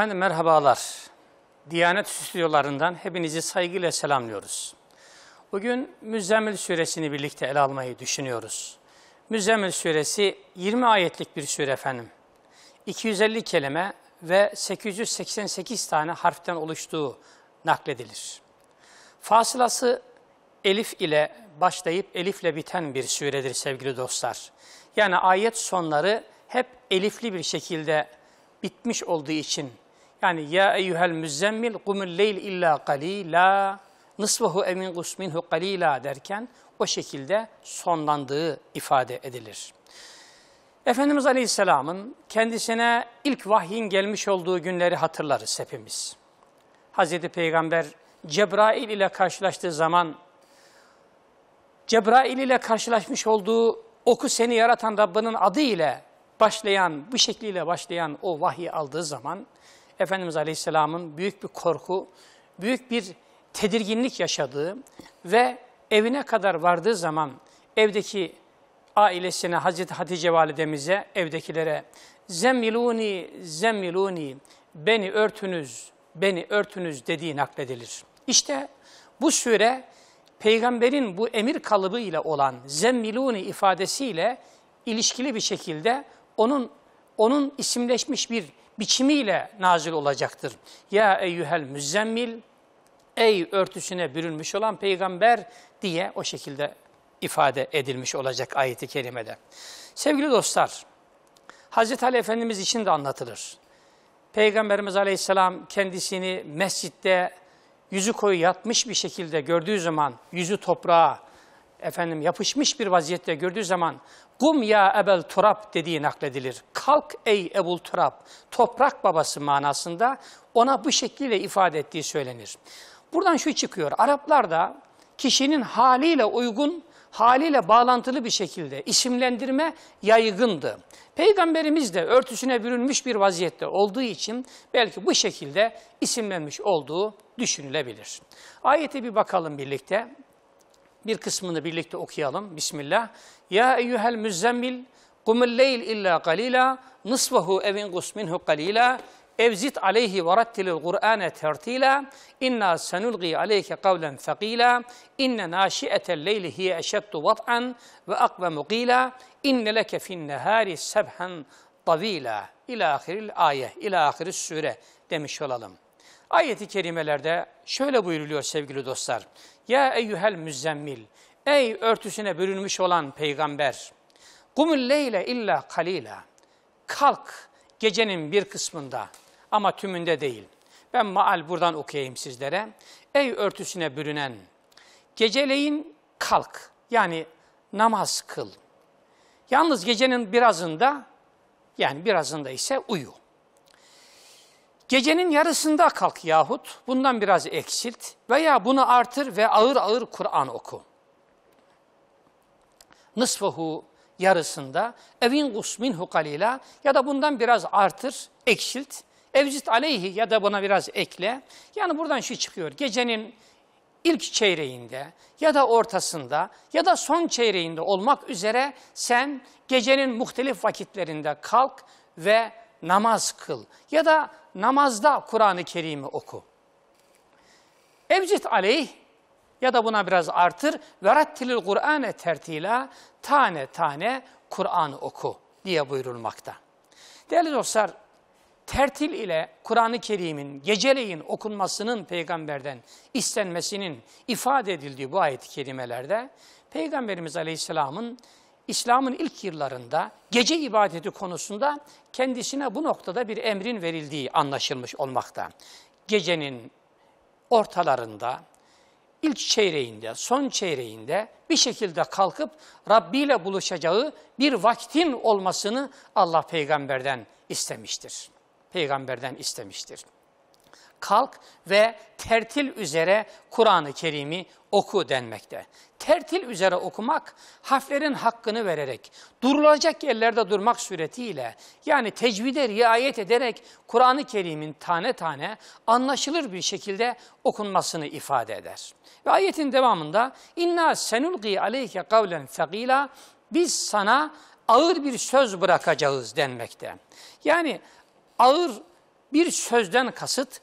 Efendim merhabalar. Diyanet stüdyolarından hepinizi saygıyla selamlıyoruz. Bugün Müzzemmil suresini birlikte ele almayı düşünüyoruz. Müzzemmil suresi 20 ayetlik bir sure efendim. 250 kelime ve 888 tane harften oluştuğu nakledilir. Fasılası elif ile başlayıp elifle biten bir süredir sevgili dostlar. Yani ayet sonları hep elifli bir şekilde bitmiş olduğu için yani ya eyyuhel müzzemmil kumul leyl illa qalila nısfahu emin gusminhu qalila derken o şekilde sonlandığı ifade edilir. Efendimiz Aleyhisselam'ın kendisine ilk vahyin gelmiş olduğu günleri hatırlarız hepimiz. Hazreti Peygamber Cebrail ile karşılaştığı zaman Cebrail ile karşılaşmış olduğu oku seni yaratan Rabbinin adı ile başlayan, bu şekliyle başlayan o vahyi aldığı zaman Efendimiz Aleyhisselam'ın büyük bir korku, büyük bir tedirginlik yaşadığı ve evine kadar vardığı zaman evdeki ailesine, Hazreti Hatice validemize, evdekilere zemmiluni, zemmiluni, beni örtünüz, beni örtünüz dediği nakledilir. İşte bu sure peygamberin bu emir kalıbı ile olan zemmiluni ifadesiyle ilişkili bir şekilde onun onun isimleşmiş bir biçimiyle nazil olacaktır. Ya eyyuhel müzzemmil, ey örtüsüne bürünmüş olan peygamber diye o şekilde ifade edilmiş olacak ayeti kerimede. Sevgili dostlar, Hz. Ali Efendimiz için de anlatılır. Peygamberimiz Aleyhisselam kendisini mescitte yüzü koyu yatmış bir şekilde gördüğü zaman yüzü toprağa, efendim yapışmış bir vaziyette gördüğü zaman Kum ya Ebel Turab dediği nakledilir. Kalk ey Ebul Turab, toprak babası manasında ona bu şekilde ifade ettiği söylenir. Buradan şu çıkıyor, Araplar da kişinin haliyle uygun, haliyle bağlantılı bir şekilde isimlendirme yaygındı. Peygamberimiz de örtüsüne bürünmüş bir vaziyette olduğu için belki bu şekilde isimlenmiş olduğu düşünülebilir. Ayete bir bakalım birlikte. Bir kısmını birlikte okuyalım. Bismillah. Ya eyyuhel müzzemmil kumul leyl illa galila nisfahu evin gus minhu galila evzit aleyhi ve rattilil Kur'ane tertila inna senulgi aleyke kavlen fekila inne naşiyetel leyli hiye eşeddu vat'an ve akvemu qila inne leke fin nehari sebhan tavila ila ahiril aye ila ahiril sure demiş olalım. Ayeti kerimelerde şöyle buyuruluyor sevgili dostlar. Ya eyyuhel müzzemmil. Ey örtüsüne bürünmüş olan peygamber. Kumul leyle illa kalila. Kalk gecenin bir kısmında ama tümünde değil. Ben maal buradan okuyayım sizlere. Ey örtüsüne bürünen. Geceleyin kalk. Yani namaz kıl. Yalnız gecenin birazında yani birazında ise uyu. Gecenin yarısında kalk yahut bundan biraz eksilt veya bunu artır ve ağır ağır Kur'an oku. Nısfahu yarısında evin Gusmin kalila ya da bundan biraz artır, eksilt. Evcit aleyhi ya da buna biraz ekle. Yani buradan şu çıkıyor. Gecenin ilk çeyreğinde ya da ortasında ya da son çeyreğinde olmak üzere sen gecenin muhtelif vakitlerinde kalk ve namaz kıl. Ya da namazda Kur'an-ı Kerim'i oku. Evcid aleyh ya da buna biraz artır. Verattilil Kur'ane tertila tane tane Kur'an'ı oku diye buyurulmakta. Değerli dostlar, tertil ile Kur'an-ı Kerim'in geceleyin okunmasının peygamberden istenmesinin ifade edildiği bu ayet-i kerimelerde Peygamberimiz Aleyhisselam'ın İslam'ın ilk yıllarında gece ibadeti konusunda kendisine bu noktada bir emrin verildiği anlaşılmış olmakta. Gecenin ortalarında, ilk çeyreğinde, son çeyreğinde bir şekilde kalkıp Rabbi ile buluşacağı bir vaktin olmasını Allah peygamberden istemiştir. Peygamberden istemiştir kalk ve tertil üzere Kur'an-ı Kerim'i oku denmekte. Tertil üzere okumak, harflerin hakkını vererek, durulacak yerlerde durmak suretiyle, yani tecvide riayet ederek Kur'an-ı Kerim'in tane tane anlaşılır bir şekilde okunmasını ifade eder. Ve ayetin devamında, inna senulgi aleyke kavlen fegila, biz sana ağır bir söz bırakacağız denmekte. Yani ağır bir sözden kasıt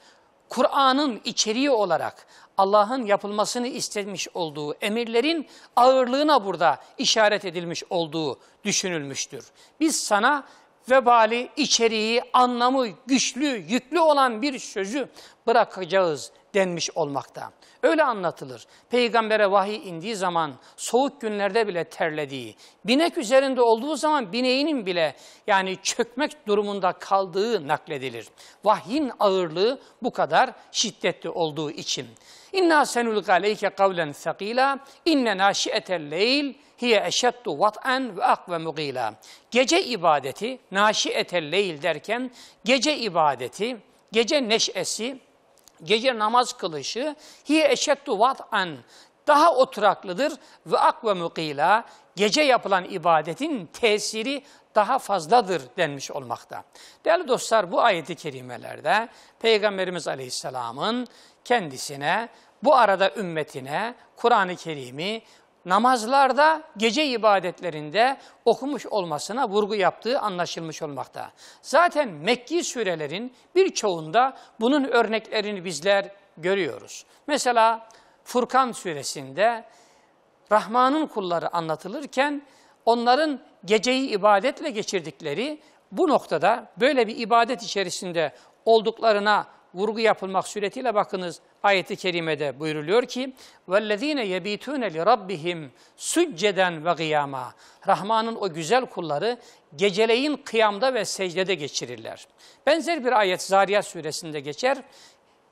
Kur'an'ın içeriği olarak Allah'ın yapılmasını istemiş olduğu emirlerin ağırlığına burada işaret edilmiş olduğu düşünülmüştür. Biz sana vebali, içeriği, anlamı, güçlü, yüklü olan bir sözü bırakacağız denmiş olmakta. Öyle anlatılır. Peygambere vahiy indiği zaman soğuk günlerde bile terlediği, binek üzerinde olduğu zaman bineğinin bile yani çökmek durumunda kaldığı nakledilir. Vahyin ağırlığı bu kadar şiddetli olduğu için. İnna senulqa aleyke kavlen thakila. İnne naşiyetel leyl hiye eşeddu vat'an ve akve mugila. Gece ibadeti, naşiyetel leyl derken gece ibadeti, gece neşesi, gece namaz kılışı hiye eşeddu vat'an daha oturaklıdır ve akve mugila. Gece yapılan ibadetin tesiri daha fazladır denmiş olmakta. Değerli dostlar bu ayeti kerimelerde Peygamberimiz Aleyhisselam'ın kendisine bu arada ümmetine Kur'an-ı Kerim'i namazlarda, gece ibadetlerinde okumuş olmasına vurgu yaptığı anlaşılmış olmakta. Zaten Mekki surelerin birçoğunda bunun örneklerini bizler görüyoruz. Mesela Furkan suresinde Rahman'ın kulları anlatılırken onların geceyi ibadetle geçirdikleri bu noktada böyle bir ibadet içerisinde olduklarına vurgu yapılmak suretiyle bakınız ayeti kerimede buyuruluyor ki وَالَّذ۪ينَ يَب۪يتُونَ لِرَبِّهِمْ سُجَّدًا وَقِيَامًا Rahman'ın o güzel kulları geceleyin kıyamda ve secdede geçirirler. Benzer bir ayet Zariyat suresinde geçer.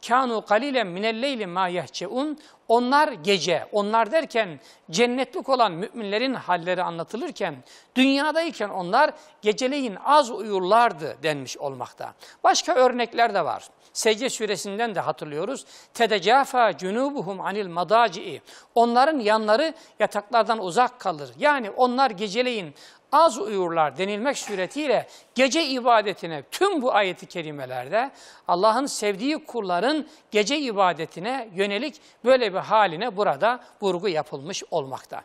Kanu kalilen minelleyli ma yehceun. Onlar gece, onlar derken cennetlik olan müminlerin halleri anlatılırken, dünyadayken onlar geceleyin az uyurlardı denmiş olmakta. Başka örnekler de var. Secde suresinden de hatırlıyoruz. Tedecafa cunubuhum anil madaci'i. Onların yanları yataklardan uzak kalır. Yani onlar geceleyin az uyurlar denilmek suretiyle gece ibadetine tüm bu ayeti kerimelerde Allah'ın sevdiği kulların gece ibadetine yönelik böyle bir haline burada vurgu yapılmış olmakta.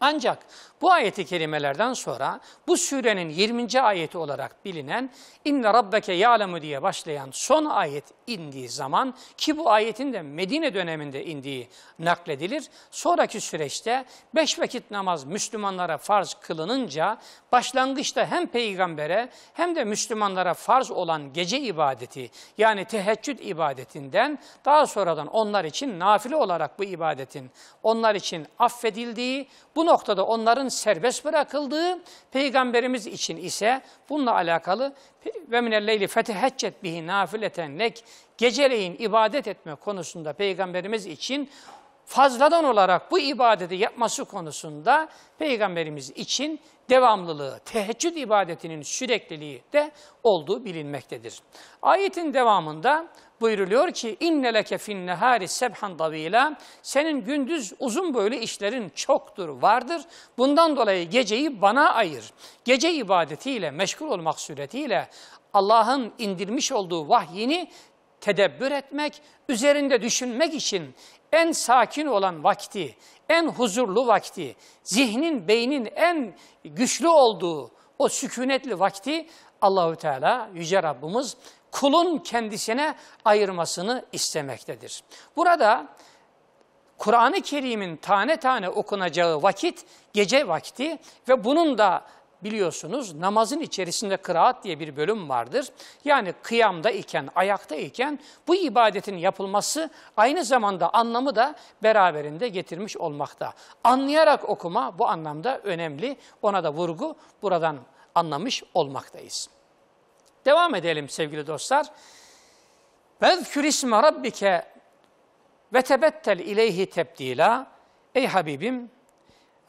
Ancak bu ayeti kerimelerden sonra bu surenin 20. ayeti olarak bilinen İnne Rabbeke ya'lemu diye başlayan son ayet indiği zaman ki bu ayetin de Medine döneminde indiği nakledilir. Sonraki süreçte beş vakit namaz Müslümanlara farz kılınınca başlangıçta hem peygambere hem de Müslümanlara farz olan gece ibadeti yani teheccüd ibadetinden daha sonradan onlar için nafile olarak bu ibadetin onlar için affedildiği bu noktada onların serbest bırakıldığı, peygamberimiz için ise bununla alakalı ve minelleyli feteheccet bihi nafileten lek geceleyin ibadet etme konusunda peygamberimiz için fazladan olarak bu ibadeti yapması konusunda peygamberimiz için devamlılığı, teheccüd ibadetinin sürekliliği de olduğu bilinmektedir. Ayetin devamında buyuruluyor ki inneleke fin nehari sebhan davila senin gündüz uzun böyle işlerin çoktur vardır. Bundan dolayı geceyi bana ayır. Gece ibadetiyle meşgul olmak suretiyle Allah'ın indirmiş olduğu vahyini tedebbür etmek, üzerinde düşünmek için en sakin olan vakti, en huzurlu vakti, zihnin, beynin en güçlü olduğu o sükunetli vakti Allahü Teala Yüce Rabbimiz kulun kendisine ayırmasını istemektedir. Burada Kur'an-ı Kerim'in tane tane okunacağı vakit gece vakti ve bunun da biliyorsunuz namazın içerisinde kıraat diye bir bölüm vardır. Yani kıyamda iken, ayakta iken bu ibadetin yapılması aynı zamanda anlamı da beraberinde getirmiş olmakta. Anlayarak okuma bu anlamda önemli. Ona da vurgu buradan anlamış olmaktayız. Devam edelim sevgili dostlar. Vezkür isme rabbike ve tebettel ileyhi tebdila. Ey Habibim,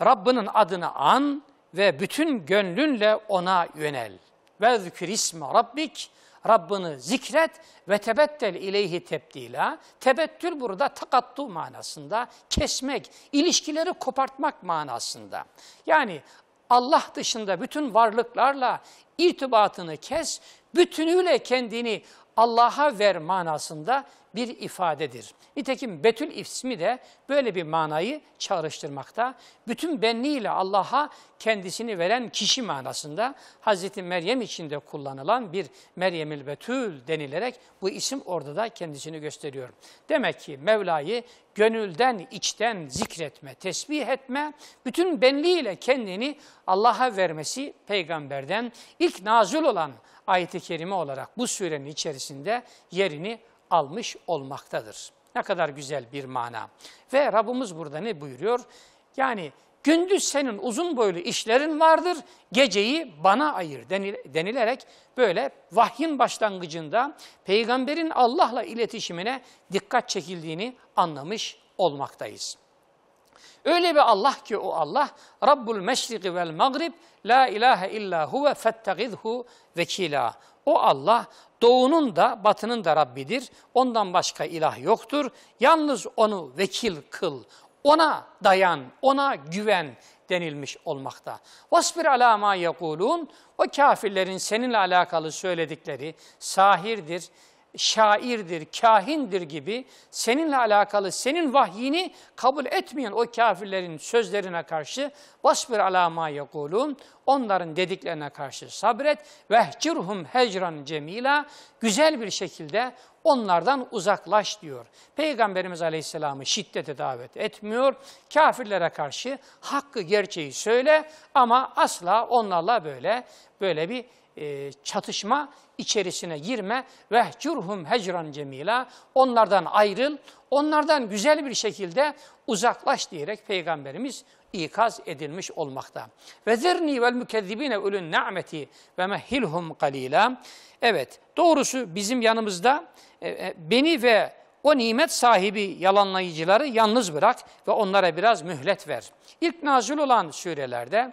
Rabbinin adını an ve bütün gönlünle ona yönel. Vezkür isme rabbik, Rabbini zikret ve tebettel ileyhi tebdila. Tebettül burada takattu manasında, kesmek, ilişkileri kopartmak manasında. Yani Allah dışında bütün varlıklarla irtibatını kes, bütünüyle kendini Allah'a ver manasında bir ifadedir. Nitekim Betül ismi de böyle bir manayı çağrıştırmakta. Bütün benliğiyle Allah'a kendisini veren kişi manasında Hazreti Meryem içinde kullanılan bir Meryemil Betül denilerek bu isim orada da kendisini gösteriyor. Demek ki Mevla'yı gönülden, içten zikretme, tesbih etme, bütün benliğiyle kendini Allah'a vermesi peygamberden ilk nazil olan ayet-i kerime olarak bu surenin içerisinde yerini almış olmaktadır. Ne kadar güzel bir mana. Ve Rabbimiz burada ne buyuruyor? Yani gündüz senin uzun boylu işlerin vardır, geceyi bana ayır denilerek böyle vahyin başlangıcında peygamberin Allah'la iletişimine dikkat çekildiğini anlamış olmaktayız. Öyle bir Allah ki o Allah Rabbul meşriki vel magrib la ilahe illa huve fettegidhu vekila. O Allah doğunun da batının da Rabbidir. Ondan başka ilah yoktur. Yalnız onu vekil kıl. Ona dayan, ona güven denilmiş olmakta. Vasbir ala ma yekulun o kafirlerin seninle alakalı söyledikleri sahirdir, şairdir, kahindir gibi seninle alakalı senin vahyini kabul etmeyen o kafirlerin sözlerine karşı vasbir alama yekulun onların dediklerine karşı sabret vehcirhum hecran cemila güzel bir şekilde onlardan uzaklaş diyor. Peygamberimiz Aleyhisselam'ı şiddete davet etmiyor. Kafirlere karşı hakkı gerçeği söyle ama asla onlarla böyle böyle bir e, çatışma içerisine girme. ve Vehcurhum hecran cemila. Onlardan ayrıl, onlardan güzel bir şekilde uzaklaş diyerek Peygamberimiz ikaz edilmiş olmakta. Ve zirni vel mükezzibine ulun na'meti ve mehilhum kalila. Evet, doğrusu bizim yanımızda e, e, beni ve o nimet sahibi yalanlayıcıları yalnız bırak ve onlara biraz mühlet ver. İlk nazil olan surelerde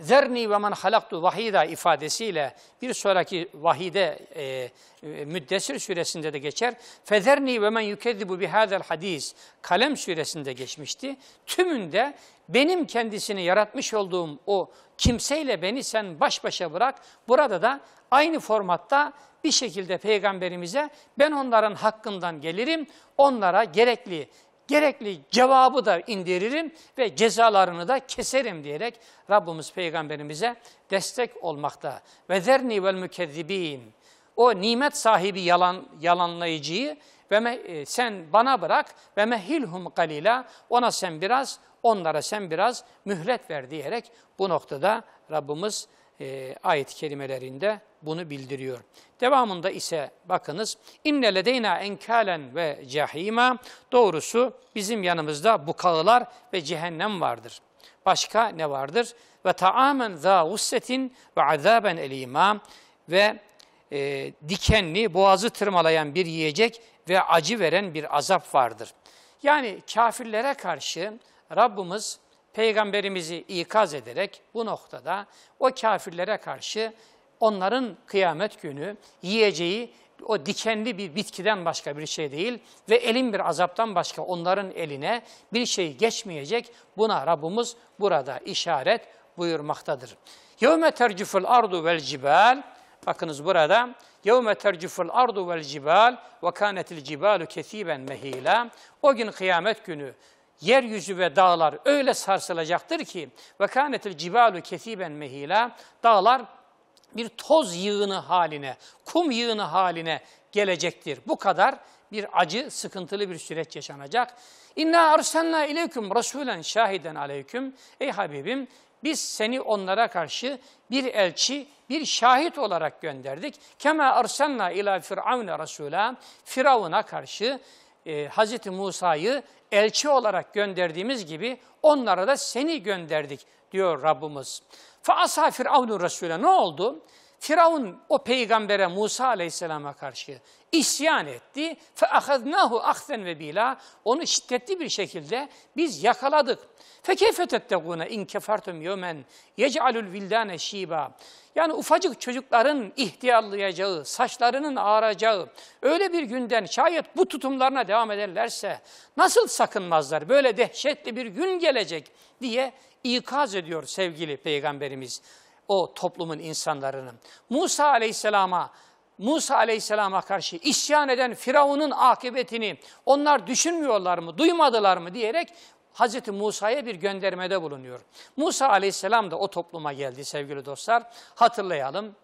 Zerni ve men halaktu vahida ifadesiyle bir sonraki vahide e, e Müddessir suresinde de geçer. Fezerni ve men yukezzibu bihadel hadis Kalem suresinde geçmişti. Tümünde benim kendisini yaratmış olduğum o kimseyle beni sen baş başa bırak. Burada da aynı formatta bir şekilde peygamberimize ben onların hakkından gelirim. Onlara gerekli gerekli cevabı da indiririm ve cezalarını da keserim diyerek Rabbimiz peygamberimize destek olmakta. Ve zerni vel mükezzibin. O nimet sahibi yalan yalanlayıcıyı ve me, e, sen bana bırak ve mehilhum galila ona sen biraz onlara sen biraz mühlet ver diyerek bu noktada Rabbimiz e, ayet-i kerimelerinde bunu bildiriyor. Devamında ise bakınız inne ledeyna enkalen ve cehima doğrusu bizim yanımızda bukalılar ve cehennem vardır. Başka ne vardır? Ve taamen za ussetin ve azaben elima ve e, dikenli boğazı tırmalayan bir yiyecek ve acı veren bir azap vardır. Yani kafirlere karşı Rabbimiz Peygamberimizi ikaz ederek bu noktada o kafirlere karşı onların kıyamet günü yiyeceği o dikenli bir bitkiden başka bir şey değil ve elin bir azaptan başka onların eline bir şey geçmeyecek. Buna Rabbimiz burada işaret buyurmaktadır. Yevme tercüfül ardu vel cibal. Bakınız burada. Yevme tercüfül ardu vel cibal ve kanetil cibalu kesiben mehila. O gün kıyamet günü yeryüzü ve dağlar öyle sarsılacaktır ki ve kanetil cibalu kesiben mehila dağlar bir toz yığını haline, kum yığını haline gelecektir. Bu kadar bir acı, sıkıntılı bir süreç yaşanacak. İnna arsalna ileyküm rasulen şahiden aleyküm. Ey Habibim biz seni onlara karşı bir elçi, bir şahit olarak gönderdik. Kema arsalna ila firavne rasula. Firavuna karşı e, Hz. Musa'yı elçi olarak gönderdiğimiz gibi onlara da seni gönderdik diyor Rabbimiz. Fa asa Firavun'un Resulüne ne oldu? Firavun o peygambere Musa aleyhisselama karşı isyan etti. Fe ahaznahu ahzen ve bila. Onu şiddetli bir şekilde biz yakaladık. Fe keyfe tettegûne in kefertum yömen yec'alul vildâne şîbâ. Yani ufacık çocukların ihtiyarlayacağı, saçlarının ağaracağı, öyle bir günden şayet bu tutumlarına devam ederlerse nasıl sakınmazlar? Böyle dehşetli bir gün gelecek diye ikaz ediyor sevgili Peygamberimiz o toplumun insanlarını. Musa Aleyhisselam'a Musa aleyhisselama karşı isyan eden Firavun'un akıbetini onlar düşünmüyorlar mı, duymadılar mı diyerek Hazreti Musa'ya bir göndermede bulunuyor. Musa aleyhisselam da o topluma geldi sevgili dostlar. Hatırlayalım.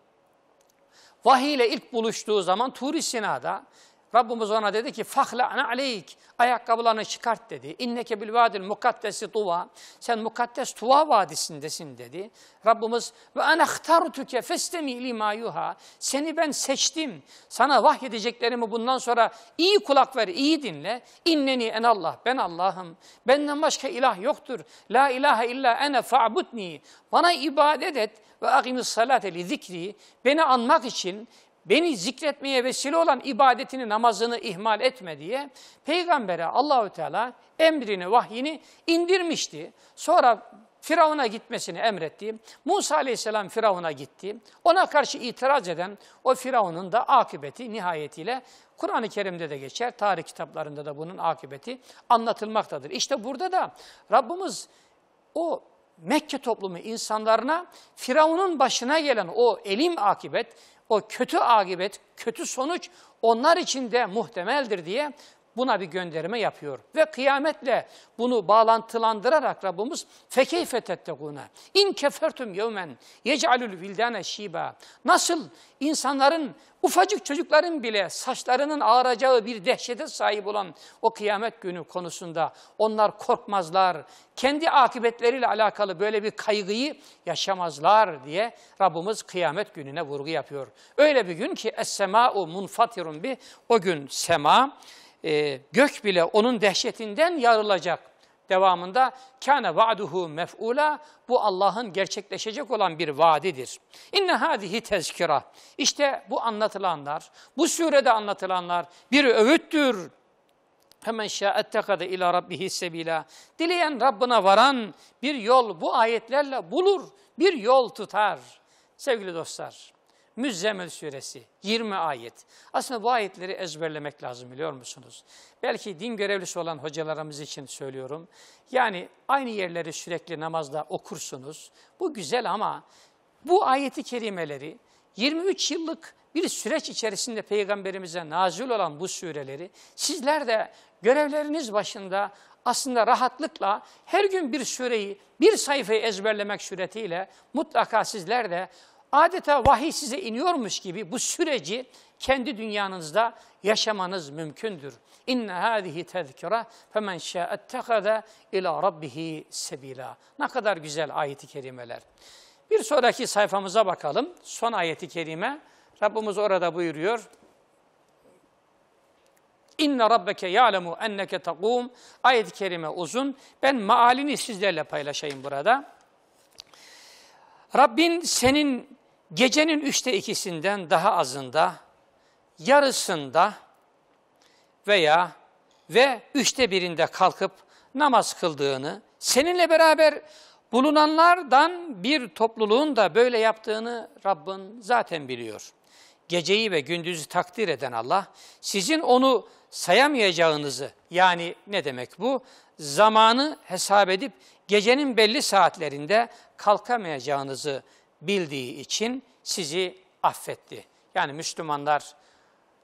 Vahiy ile ilk buluştuğu zaman Tur-i Sina'da Rabbimiz ona dedi ki fahla'ne aleyk ayakkabılarını çıkart dedi. İnneke bil vadil mukaddesi tuva. Sen mukaddes tuva vadisindesin dedi. Rabbimiz ve ana ihtarutuke festemi lima mayuha, Seni ben seçtim. Sana vahyedeceklerimi bundan sonra iyi kulak ver, iyi dinle. İnneni en Allah. Ben Allah'ım. Benden başka ilah yoktur. La ilahe illa ene fa'budni. Bana ibadet et ve akimis salate li zikri. Beni anmak için beni zikretmeye vesile olan ibadetini, namazını ihmal etme diye peygambere Allahü Teala emrini, vahyini indirmişti. Sonra Firavun'a gitmesini emretti. Musa aleyhisselam Firavun'a gitti. Ona karşı itiraz eden o Firavun'un da akıbeti nihayetiyle Kur'an-ı Kerim'de de geçer. Tarih kitaplarında da bunun akıbeti anlatılmaktadır. İşte burada da Rabbimiz o Mekke toplumu insanlarına Firavun'un başına gelen o elim akibet, o kötü akibet, kötü sonuç onlar için de muhtemeldir diye Buna bir gönderme yapıyor. Ve kıyametle bunu bağlantılandırarak Rabbimiz fekeyfe tettegûne in kefertüm yevmen yec'alül vildane şiba nasıl insanların ufacık çocukların bile saçlarının ağaracağı bir dehşete sahip olan o kıyamet günü konusunda onlar korkmazlar. Kendi akıbetleriyle alakalı böyle bir kaygıyı yaşamazlar diye Rabbimiz kıyamet gününe vurgu yapıyor. Öyle bir gün ki es-semâ'u munfatirun bi o gün sema e, gök bile onun dehşetinden yarılacak. Devamında kana va'duhu mef'ula bu Allah'ın gerçekleşecek olan bir vaadidir. İnne hadihi tezkira. İşte bu anlatılanlar, bu surede anlatılanlar bir öğüttür. Hemen şa'ettekade ila rabbihi sebila. Dileyen Rabbına varan bir yol bu ayetlerle bulur, bir yol tutar. Sevgili dostlar, Müzzemil suresi 20 ayet. Aslında bu ayetleri ezberlemek lazım biliyor musunuz? Belki din görevlisi olan hocalarımız için söylüyorum. Yani aynı yerleri sürekli namazda okursunuz. Bu güzel ama bu ayeti kerimeleri 23 yıllık bir süreç içerisinde Peygamberimize nazil olan bu sureleri sizler de görevleriniz başında aslında rahatlıkla her gün bir sureyi, bir sayfayı ezberlemek suretiyle mutlaka sizler de Adeta vahiy size iniyormuş gibi bu süreci kendi dünyanızda yaşamanız mümkündür. İnne hâzihi tezkire femen şâettehede ila rabbihi sebila. Ne kadar güzel ayeti kerimeler. Bir sonraki sayfamıza bakalım. Son ayeti kerime. Rabbimiz orada buyuruyor. İnne rabbeke ya'lemu enneke takum. Ayet-i kerime uzun. Ben maalini sizlerle paylaşayım burada. Rabbin senin gecenin üçte ikisinden daha azında, yarısında veya ve üçte birinde kalkıp namaz kıldığını, seninle beraber bulunanlardan bir topluluğun da böyle yaptığını Rabbin zaten biliyor. Geceyi ve gündüzü takdir eden Allah, sizin onu sayamayacağınızı, yani ne demek bu? Zamanı hesap edip gecenin belli saatlerinde kalkamayacağınızı bildiği için sizi affetti. Yani Müslümanlar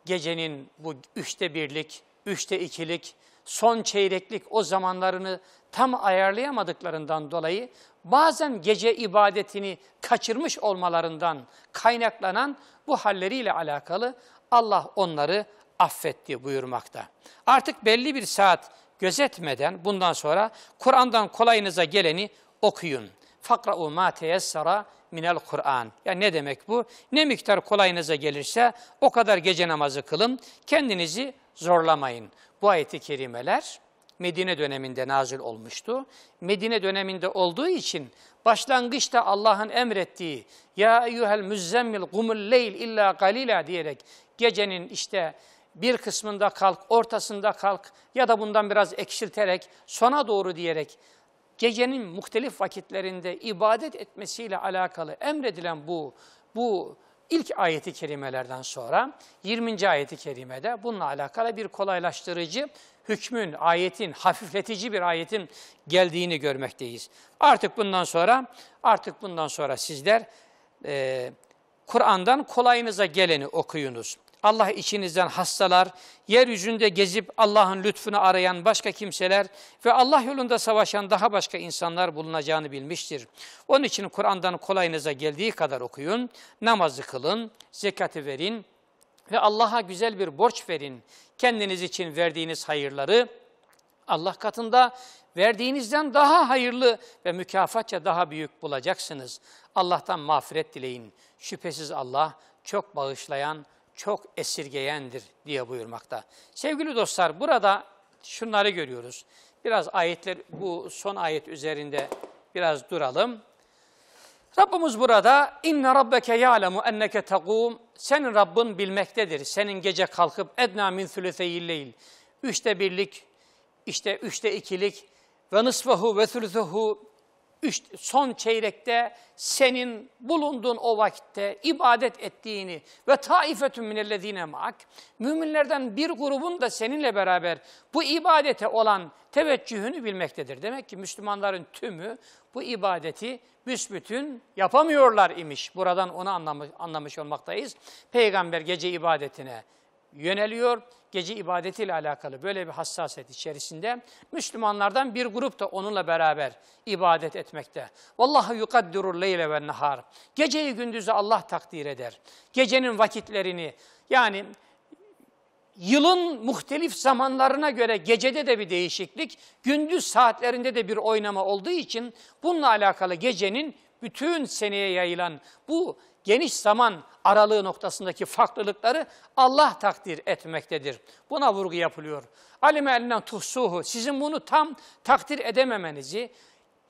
gecenin bu üçte birlik, üçte ikilik, son çeyreklik o zamanlarını tam ayarlayamadıklarından dolayı bazen gece ibadetini kaçırmış olmalarından kaynaklanan bu halleriyle alakalı Allah onları affetti buyurmakta. Artık belli bir saat gözetmeden bundan sonra Kur'an'dan kolayınıza geleni okuyun fakra'u ma teyessara minel Kur'an. Yani ne demek bu? Ne miktar kolayınıza gelirse o kadar gece namazı kılın, kendinizi zorlamayın. Bu ayeti kerimeler Medine döneminde nazil olmuştu. Medine döneminde olduğu için başlangıçta Allah'ın emrettiği ya eyyuhel müzzemmil gumul leyl illa galila diyerek gecenin işte bir kısmında kalk, ortasında kalk ya da bundan biraz eksilterek sona doğru diyerek gecenin muhtelif vakitlerinde ibadet etmesiyle alakalı emredilen bu bu ilk ayeti kerimelerden sonra 20. ayeti kerimede bununla alakalı bir kolaylaştırıcı hükmün, ayetin, hafifletici bir ayetin geldiğini görmekteyiz. Artık bundan sonra artık bundan sonra sizler e, Kur'an'dan kolayınıza geleni okuyunuz. Allah içinizden hastalar, yeryüzünde gezip Allah'ın lütfunu arayan başka kimseler ve Allah yolunda savaşan daha başka insanlar bulunacağını bilmiştir. Onun için Kur'an'dan kolayınıza geldiği kadar okuyun, namazı kılın, zekatı verin ve Allah'a güzel bir borç verin. Kendiniz için verdiğiniz hayırları Allah katında verdiğinizden daha hayırlı ve mükafatça daha büyük bulacaksınız. Allah'tan mağfiret dileyin. Şüphesiz Allah çok bağışlayan, çok esirgeyendir diye buyurmakta. Sevgili dostlar burada şunları görüyoruz. Biraz ayetler bu son ayet üzerinde biraz duralım. Rabbimiz burada inne rabbeke ya'lemu enneke tagum senin Rabbin bilmektedir. Senin gece kalkıp edna min sülüseyilleyl üçte birlik işte üçte ikilik ve nısfahu ve sülüsuhu üç, son çeyrekte senin bulunduğun o vakitte ibadet ettiğini ve taifetün minellezine mak, müminlerden bir grubun da seninle beraber bu ibadete olan teveccühünü bilmektedir. Demek ki Müslümanların tümü bu ibadeti büsbütün yapamıyorlar imiş. Buradan onu anlamış, anlamış olmaktayız. Peygamber gece ibadetine yöneliyor. Gece ibadetiyle alakalı böyle bir hassasiyet içerisinde Müslümanlardan bir grup da onunla beraber ibadet etmekte. Vallahu yukaddirul leyle ve nahar. Geceyi gündüzü Allah takdir eder. Gecenin vakitlerini yani yılın muhtelif zamanlarına göre gecede de bir değişiklik, gündüz saatlerinde de bir oynama olduğu için bununla alakalı gecenin bütün seneye yayılan bu geniş zaman aralığı noktasındaki farklılıkları Allah takdir etmektedir. Buna vurgu yapılıyor. Alime elinden tuhsuhu, sizin bunu tam takdir edememenizi,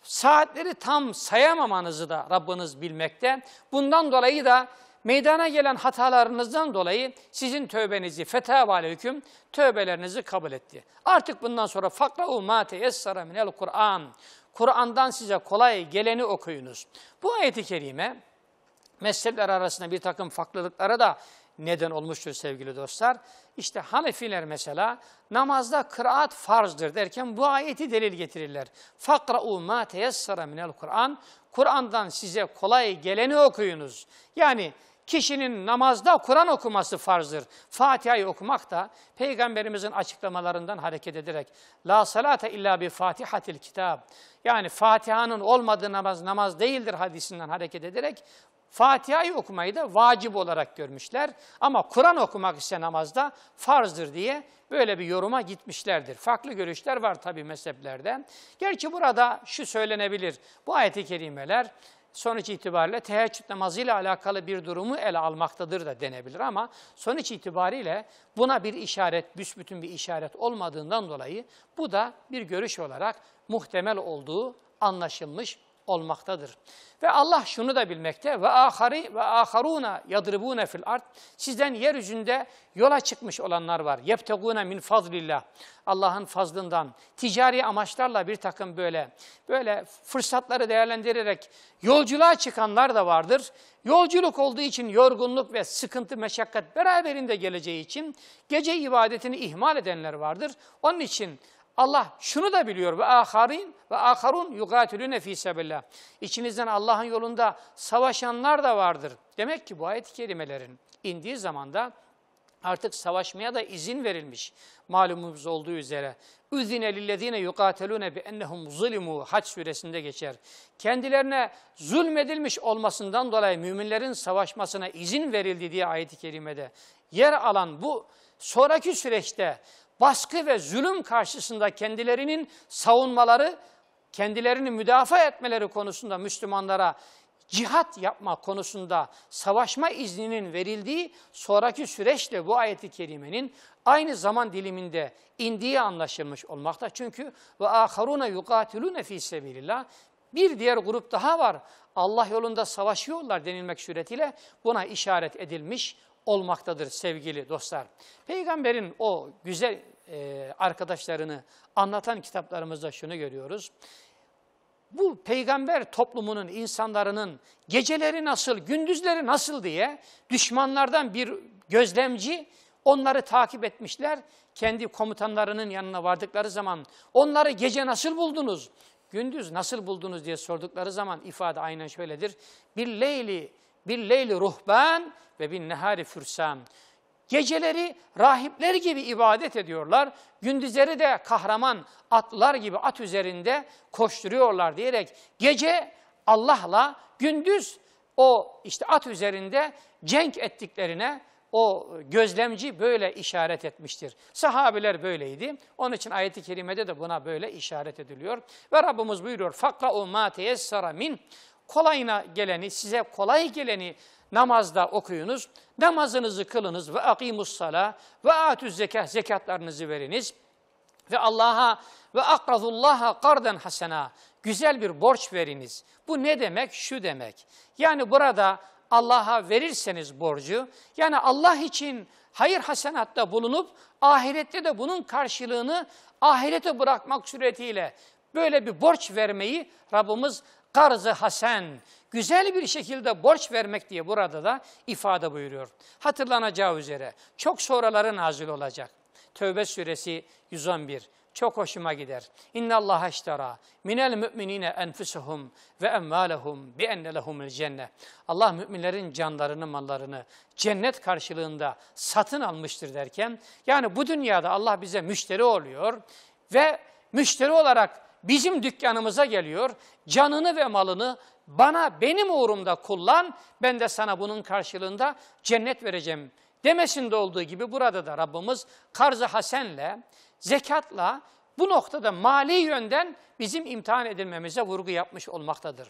saatleri tam sayamamanızı da Rabbiniz bilmekte. Bundan dolayı da meydana gelen hatalarınızdan dolayı sizin tövbenizi fetâ hüküm tövbelerinizi kabul etti. Artık bundan sonra fakra'u mâ teyessara minel Kur'an. Kur'an'dan size kolay geleni okuyunuz. Bu ayeti kerime mezhepler arasında bir takım farklılıklara da neden olmuştur sevgili dostlar. İşte Hanefiler mesela namazda kıraat farzdır derken bu ayeti delil getirirler. فَقْرَعُوا مَا تَيَسَّرَ مِنَ Kur'an Kur'an'dan size kolay geleni okuyunuz. Yani kişinin namazda Kur'an okuması farzdır. Fatiha'yı okumak da Peygamberimizin açıklamalarından hareket ederek La salate illa bi fatihatil kitab yani Fatiha'nın olmadığı namaz namaz değildir hadisinden hareket ederek Fatiha'yı okumayı da vacip olarak görmüşler. Ama Kur'an okumak ise namazda farzdır diye böyle bir yoruma gitmişlerdir. Farklı görüşler var tabi mezheplerden. Gerçi burada şu söylenebilir. Bu ayeti kerimeler sonuç itibariyle teheccüd namazıyla alakalı bir durumu ele almaktadır da denebilir ama sonuç itibariyle buna bir işaret, büsbütün bir işaret olmadığından dolayı bu da bir görüş olarak muhtemel olduğu anlaşılmış olmaktadır. Ve Allah şunu da bilmekte ve ahari ve aharuna yadribune fil art. Sizden yeryüzünde yola çıkmış olanlar var. Yeptegune min fazlillah. Allah'ın fazlından ticari amaçlarla bir takım böyle böyle fırsatları değerlendirerek yolculuğa çıkanlar da vardır. Yolculuk olduğu için yorgunluk ve sıkıntı, meşakkat beraberinde geleceği için gece ibadetini ihmal edenler vardır. Onun için Allah şunu da biliyor ve aharin ve aharun yugatilune fi sebillah. İçinizden Allah'ın yolunda savaşanlar da vardır. Demek ki bu ayet kelimelerin indiği zamanda artık savaşmaya da izin verilmiş malumumuz olduğu üzere. Üzine lillezine yukatelune bi ennehum zulimu Hac suresinde geçer. Kendilerine zulmedilmiş olmasından dolayı müminlerin savaşmasına izin verildi diye ayet-i kerimede yer alan bu sonraki süreçte baskı ve zulüm karşısında kendilerinin savunmaları, kendilerini müdafaa etmeleri konusunda Müslümanlara cihat yapma konusunda savaşma izninin verildiği sonraki süreçte bu ayeti kerimenin aynı zaman diliminde indiği anlaşılmış olmakta. Çünkü ve aharuna yukatilune fi sebilillah bir diğer grup daha var. Allah yolunda savaşıyorlar denilmek suretiyle buna işaret edilmiş olmaktadır sevgili dostlar. Peygamberin o güzel e, arkadaşlarını anlatan kitaplarımızda şunu görüyoruz. Bu peygamber toplumunun, insanların geceleri nasıl, gündüzleri nasıl diye düşmanlardan bir gözlemci onları takip etmişler. Kendi komutanlarının yanına vardıkları zaman onları gece nasıl buldunuz, gündüz nasıl buldunuz diye sordukları zaman ifade aynen şöyledir. Bir leyli bir leyli ruhban ve bir nehari fürsem. Geceleri rahipler gibi ibadet ediyorlar, gündüzleri de kahraman atlar gibi at üzerinde koşturuyorlar diyerek gece Allah'la gündüz o işte at üzerinde cenk ettiklerine o gözlemci böyle işaret etmiştir. Sahabeler böyleydi. Onun için ayeti kerimede de buna böyle işaret ediliyor. Ve Rabbimiz buyuruyor: "Fakra o ma teyessara min." kolayına geleni, size kolay geleni namazda okuyunuz. Namazınızı kılınız ve akimus sala ve atüz zekah zekatlarınızı veriniz. Ve Allah'a ve akrazullaha karden hasena güzel bir borç veriniz. Bu ne demek? Şu demek. Yani burada Allah'a verirseniz borcu, yani Allah için hayır hasenatta bulunup ahirette de bunun karşılığını ahirete bırakmak suretiyle böyle bir borç vermeyi Rabbimiz Karzı ı hasen, güzel bir şekilde borç vermek diye burada da ifade buyuruyor. Hatırlanacağı üzere çok sonraları nazil olacak. Tövbe suresi 111 çok hoşuma gider. İnna Allah iştara minel müminine enfusuhum ve emvalehum bi enne lehumul cennet. Allah müminlerin canlarını, mallarını cennet karşılığında satın almıştır derken yani bu dünyada Allah bize müşteri oluyor ve müşteri olarak bizim dükkanımıza geliyor, canını ve malını bana benim uğrumda kullan, ben de sana bunun karşılığında cennet vereceğim demesinde olduğu gibi burada da Rabbimiz karz-ı hasenle, zekatla bu noktada mali yönden bizim imtihan edilmemize vurgu yapmış olmaktadır.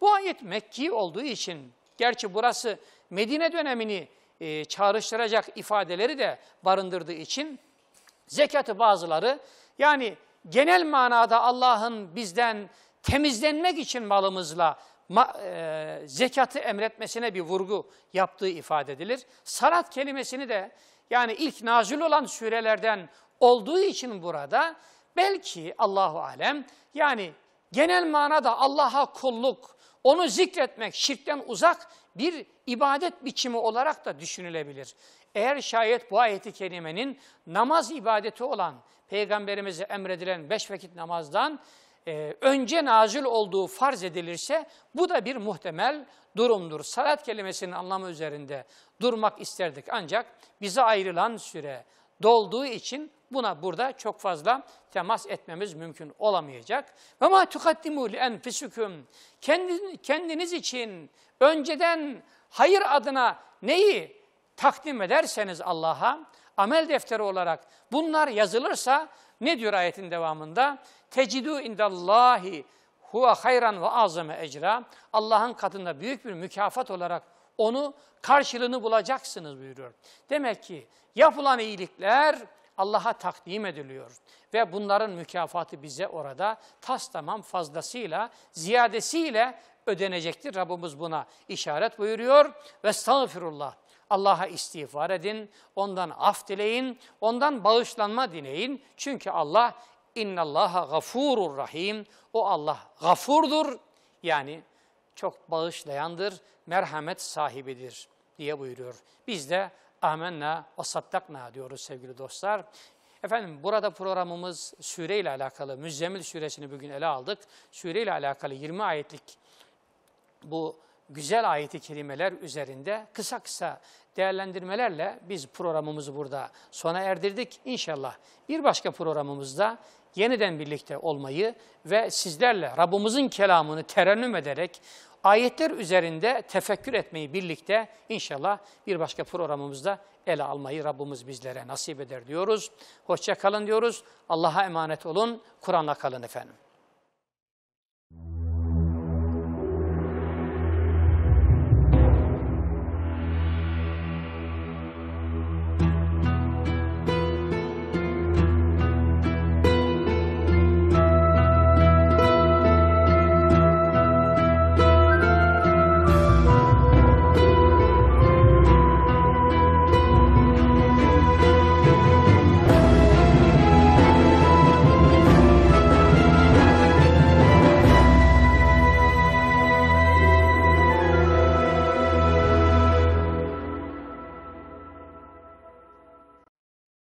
Bu ayet Mekki olduğu için, gerçi burası Medine dönemini e, çağrıştıracak ifadeleri de barındırdığı için zekatı bazıları yani genel manada Allah'ın bizden temizlenmek için malımızla ma, e, zekatı emretmesine bir vurgu yaptığı ifade edilir. Sarat kelimesini de yani ilk nazil olan sürelerden olduğu için burada belki Allahu alem yani genel manada Allah'a kulluk, onu zikretmek şirkten uzak bir ibadet biçimi olarak da düşünülebilir. Eğer şayet bu ayeti kerimenin namaz ibadeti olan Peygamberimize emredilen beş vakit namazdan e, önce nazil olduğu farz edilirse bu da bir muhtemel durumdur. Salat kelimesinin anlamı üzerinde durmak isterdik ancak bize ayrılan süre dolduğu için buna burada çok fazla temas etmemiz mümkün olamayacak. Ve ma tukaddimu li enfisikum kendiniz için önceden hayır adına neyi takdim ederseniz Allah'a amel defteri olarak bunlar yazılırsa ne diyor ayetin devamında? Tecidu indallahi huwa hayran ve azame ecra. Allah'ın katında büyük bir mükafat olarak onu karşılığını bulacaksınız buyuruyor. Demek ki yapılan iyilikler Allah'a takdim ediliyor ve bunların mükafatı bize orada tas tamam fazlasıyla, ziyadesiyle ödenecektir. Rabbimiz buna işaret buyuruyor. Ve estağfirullah. Allah'a istiğfar edin, ondan af dileyin, ondan bağışlanma dileyin. Çünkü Allah inna innallaha gafurur rahim. O Allah gafurdur. Yani çok bağışlayandır, merhamet sahibidir diye buyuruyor. Biz de amenna ve saddakna diyoruz sevgili dostlar. Efendim burada programımız süre alakalı, Müzzemil suresini bugün ele aldık. Süre alakalı 20 ayetlik bu güzel ayeti kelimeler üzerinde kısa kısa değerlendirmelerle biz programımızı burada sona erdirdik. İnşallah bir başka programımızda yeniden birlikte olmayı ve sizlerle Rabbimizin kelamını terennüm ederek ayetler üzerinde tefekkür etmeyi birlikte inşallah bir başka programımızda ele almayı Rabbimiz bizlere nasip eder diyoruz. Hoşça kalın diyoruz. Allah'a emanet olun. Kur'an'la kalın efendim.